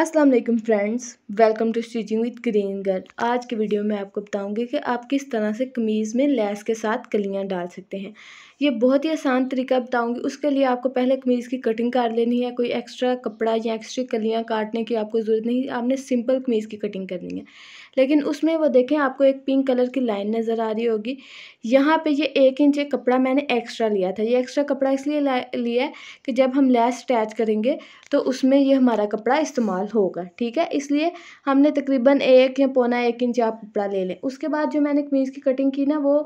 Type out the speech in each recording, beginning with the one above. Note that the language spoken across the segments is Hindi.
Aslam friends welcome to stitching with green girl आज के वीडियो में आपको बताऊंगी कि आप किस तरह से कमीज़ में लेस के साथ कलियाँ डाल सकते हैं ये बहुत ही आसान तरीका बताऊंगी उसके लिए आपको पहले कमीज़ की कटिंग कर लेनी है कोई एक्स्ट्रा कपड़ा या एक्स्ट्रा कलियाँ काटने की आपको ज़रूरत नहीं आपने सिंपल कमीज़ की कटिंग करनी है लेकिन उसमें वो देखें आपको एक पिंक कलर की लाइन नज़र आ रही होगी यहाँ पे ये एक इंच एक कपड़ा मैंने एक्स्ट्रा लिया था ये एक्स्ट्रा कपड़ा इसलिए लिया है कि जब हम लेस अटैच करेंगे तो उसमें ये हमारा कपड़ा इस्तेमाल होगा ठीक है इसलिए हमने तकरीबन एक या पौना एक इंच आप कपड़ा ले लें उसके बाद जो मैंने कमीज़ की कटिंग की ना वो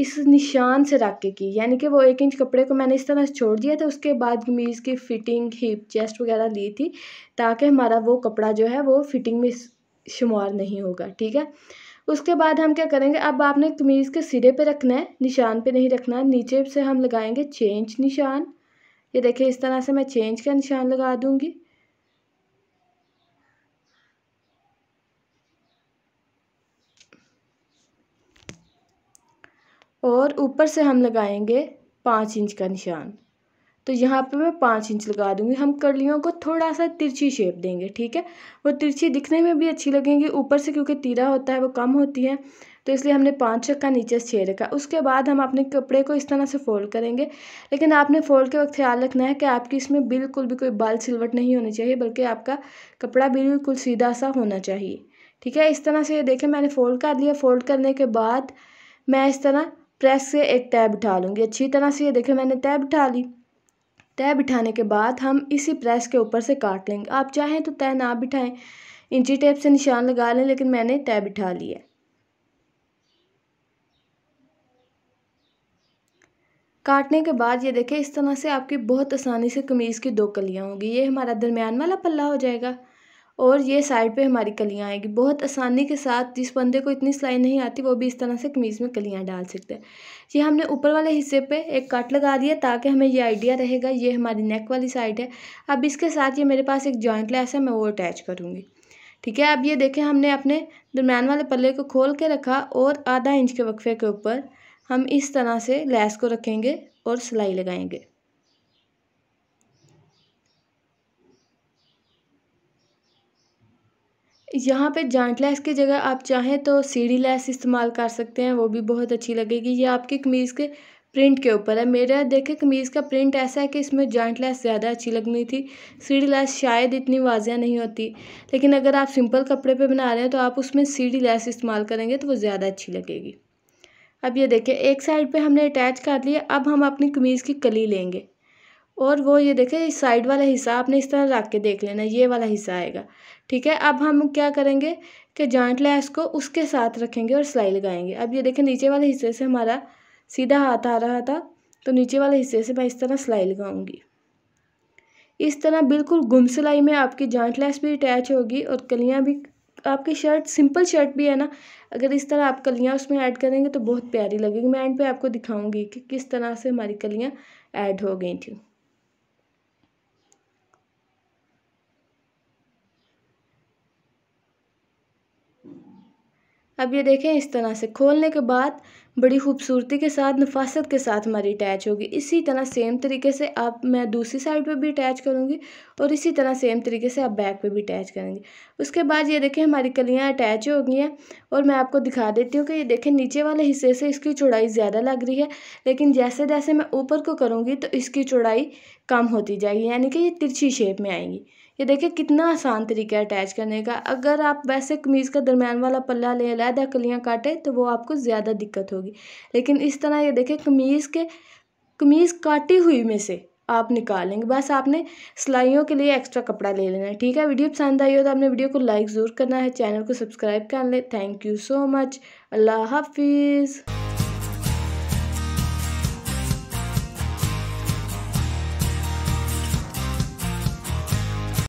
इस निशान से रख के की यानी कि वो एक इंच कपड़े को मैंने इस तरह छोड़ दिया था उसके बाद कमीज़ की फ़िटिंग हिप चेस्ट वगैरह ली थी ताकि हमारा वो कपड़ा जो है वो फ़िटिंग में शुमार नहीं होगा ठीक है उसके बाद हम क्या करेंगे अब आपने कमीज़ के सिरे पे रखना है निशान पे नहीं रखना नीचे से हम लगाएंगे चेंज निशान ये देखिए इस तरह से मैं चेंज का निशान लगा दूँगी और ऊपर से हम लगाएंगे पाँच इंच का निशान तो यहाँ पे मैं पाँच इंच लगा दूँगी हम कलियों को थोड़ा सा तिरछी शेप देंगे ठीक है वो तिरछी दिखने में भी अच्छी लगेंगी ऊपर से क्योंकि तीरा होता है वो कम होती है तो इसलिए हमने पाँच रखा नीचे छः रखा उसके बाद हम अपने कपड़े को इस तरह से फ़ोल्ड करेंगे लेकिन आपने फ़ोल्ड के वक्त ख्याल रखना है कि आपकी इसमें बिल्कुल भी कोई बाल सिलवट नहीं होनी चाहिए बल्कि आपका कपड़ा बिल्कुल सीधा सा होना चाहिए ठीक है इस तरह से ये देखें मैंने फ़ोल्ड कर लिया फ़ोल्ड करने के बाद मैं इस तरह प्रेस से एक तय बिठा लूँगी अच्छी तरह से ये देखें मैंने तय बिठा ली तय बिठाने के बाद हम इसी प्रेस के ऊपर से काट लेंगे आप चाहें तो तय ना बिठाएं इंची टेप से निशान लगा लें लेकिन मैंने तय बिठा लिया काटने के बाद ये देखें इस तरह से आपकी बहुत आसानी से कमीज़ की दो कलियाँ होंगी ये हमारा दरमियान वाला पल्ला हो जाएगा और ये साइड पे हमारी कलियाँ आएगी बहुत आसानी के साथ जिस बंदे को इतनी सिलाई नहीं आती वो भी इस तरह से कमीज़ में कलियाँ डाल सकते हैं ये हमने ऊपर वाले हिस्से पे एक कट लगा दिया ताकि हमें ये आइडिया रहेगा ये हमारी नेक वाली साइड है अब इसके साथ ये मेरे पास एक जॉइंट लेस है मैं वो अटैच करूँगी ठीक है अब ये देखें हमने अपने दरम्यान वाले पल्ले को खोल के रखा और आधा इंच के वक्फे के ऊपर हम इस तरह से लैस को रखेंगे और सिलाई लगाएंगे यहाँ पे जॉइंट लैस की जगह आप चाहें तो सीढ़ी लैस इस्तेमाल कर सकते हैं वो भी बहुत अच्छी लगेगी ये आपकी कमीज़ के प्रिंट के ऊपर है मेरा देखे कमीज़ का प्रिंट ऐसा है कि इसमें जॉइंट लैस ज़्यादा अच्छी लगनी थी सीढ़ी लैस शायद इतनी वाजिया नहीं होती लेकिन अगर आप सिंपल कपड़े पे बना रहे हैं तो आप उसमें सीढ़ी लैस इस्तेमाल करेंगे तो वो ज़्यादा अच्छी लगेगी अब ये देखें एक साइड पे हमने अटैच कर लिया अब हम अपनी कमीज़ की कली लेंगे और वो ये देखें इस साइड वाला हिस्सा आपने इस तरह रख के देख लेना ये वाला हिस्सा आएगा ठीक है अब हम क्या करेंगे कि जॉइंट लैस को उसके साथ रखेंगे और सिलाई लगाएंगे अब ये देखें नीचे वाले हिस्से से हमारा सीधा हाथ आ रहा था तो नीचे वाले हिस्से से मैं इस तरह सिलाई लगाऊंगी इस तरह बिल्कुल गुम सिलाई में आपकी जॉइंट लैस भी अटैच होगी और कलियाँ भी आपकी शर्ट सिंपल शर्ट भी है ना अगर इस तरह आप कलियाँ उसमें ऐड करेंगे तो बहुत प्यारी लगेगी मैं एंड पे आपको दिखाऊंगी कि किस तरह से हमारी कलियाँ ऐड हो गई थी अब ये देखें इस तरह से खोलने के बाद बड़ी खूबसूरती के साथ नफासत के साथ हमारी अटैच होगी इसी तरह सेम तरीके से आप मैं दूसरी साइड पे भी अटैच करूँगी और इसी तरह सेम तरीके से आप बैक पे भी अटैच करेंगे उसके बाद ये देखें हमारी कलियाँ अटैच हो गई हैं और मैं आपको दिखा देती हूँ कि ये देखें नीचे वाले हिस्से से इसकी चौड़ाई ज़्यादा लग रही है लेकिन जैसे जैसे मैं ऊपर को करूँगी तो इसकी चौड़ाई कम होती जाएगी यानी कि ये तिरछी शेप में आएंगी ये देखिए कितना आसान तरीका है अटैच करने का अगर आप वैसे कमीज़ का दरमियान वाला पल्ला लें अलहदा कलियाँ काटें तो वो आपको ज़्यादा दिक्कत होगी होगी लेकिन इस तरह ये देखें कमीज़ के कमीज़ काटी हुई में से आप निकालेंगे बस आपने सिलाइयों के लिए एक्स्ट्रा कपड़ा ले लेना है ठीक है वीडियो पसंद आई हो तो आपने वीडियो को लाइक ज़रूर करना है चैनल को सब्सक्राइब कर लें थैंक यू सो मच अल्लाह हाफिज़